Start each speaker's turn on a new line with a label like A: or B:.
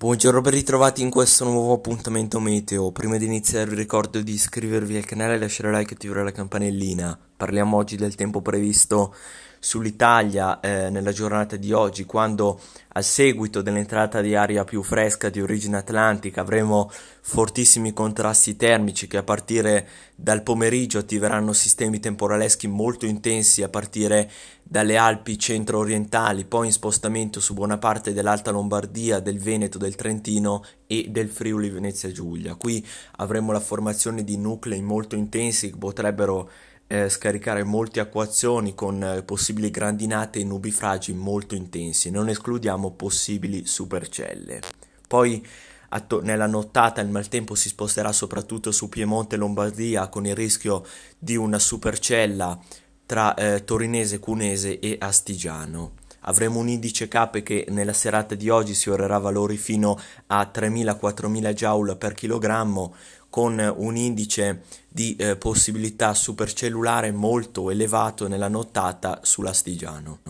A: Buongiorno ben ritrovati in questo nuovo appuntamento meteo. Prima di iniziare vi ricordo di iscrivervi al canale, lasciare like e attivare la campanellina. Parliamo oggi del tempo previsto sull'Italia eh, nella giornata di oggi, quando a seguito dell'entrata di aria più fresca di origine atlantica avremo fortissimi contrasti termici che a partire dal pomeriggio attiveranno sistemi temporaleschi molto intensi a partire dalle Alpi centro-orientali, poi in spostamento su buona parte dell'Alta Lombardia, del Veneto, del Trentino e del Friuli Venezia Giulia. Qui avremo la formazione di nuclei molto intensi che potrebbero eh, scaricare molte acquazioni con eh, possibili grandinate e nubifragi molto intensi, non escludiamo possibili supercelle. Poi atto- nella nottata il maltempo si sposterà soprattutto su Piemonte e Lombardia con il rischio di una supercella tra eh, Torinese, Cunese e Astigiano avremo un indice cape che nella serata di oggi si orerà valori fino a 3.000-4.000 joule per chilogrammo con un indice di eh, possibilità supercellulare molto elevato nella nottata sull'astigiano.